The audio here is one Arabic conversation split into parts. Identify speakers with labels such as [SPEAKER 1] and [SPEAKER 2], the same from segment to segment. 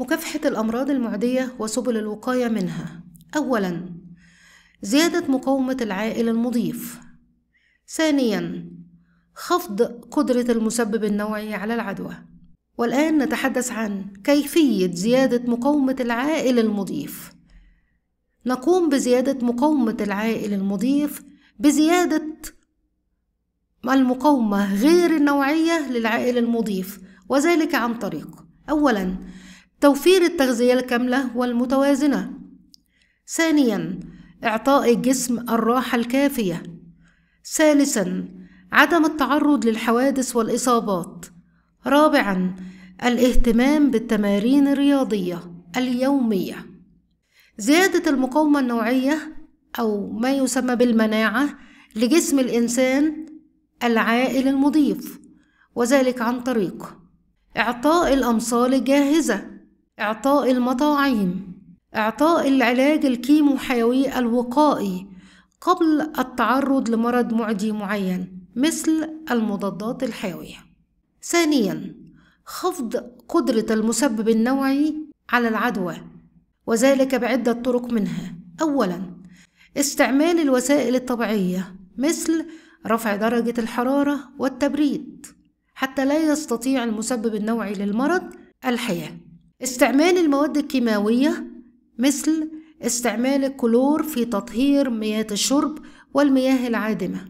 [SPEAKER 1] مكافحة الأمراض المعدية وسبل الوقاية منها أولا زيادة مقاومة العائل المضيف ثانيا خفض قدرة المسبب النوعي على العدوى والآن نتحدث عن كيفية زيادة مقاومة العائل المضيف نقوم بزيادة مقاومة العائل المضيف بزيادة المقاومة غير النوعية للعائل المضيف وذلك عن طريق أولاً توفير التغذية الكاملة والمتوازنة ثانيا إعطاء الجسم الراحة الكافية ثالثا عدم التعرض للحوادث والإصابات رابعا الاهتمام بالتمارين الرياضية اليومية زيادة المقاومة النوعية أو ما يسمى بالمناعة لجسم الإنسان العائل المضيف وذلك عن طريق إعطاء الأمصال الجاهزة إعطاء المطاعيم إعطاء العلاج الكيمو حيوي الوقائي قبل التعرض لمرض معدي معين مثل المضادات الحيوية ثانيا خفض قدرة المسبب النوعي على العدوى وذلك بعدة طرق منها أولا استعمال الوسائل الطبيعية مثل رفع درجة الحرارة والتبريد حتى لا يستطيع المسبب النوعي للمرض الحياة استعمال المواد الكيماوية مثل استعمال الكلور في تطهير مياه الشرب والمياه العادمة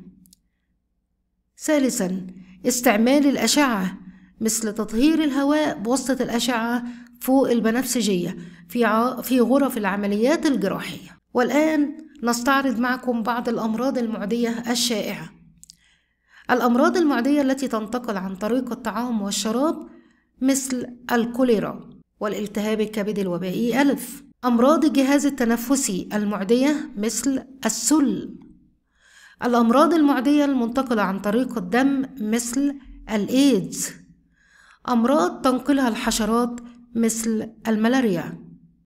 [SPEAKER 1] ثالثا استعمال الأشعة مثل تطهير الهواء بواسطة الأشعة فوق البنفسجية في, في غرف العمليات الجراحية والآن نستعرض معكم بعض الأمراض المعدية الشائعة الأمراض المعدية التي تنتقل عن طريق الطعام والشراب مثل الكوليرا والالتهاب الكبد الوبائي ألف أمراض الجهاز التنفسي المعدية مثل السل الأمراض المعدية المنتقلة عن طريق الدم مثل الإيدز أمراض تنقلها الحشرات مثل الملاريا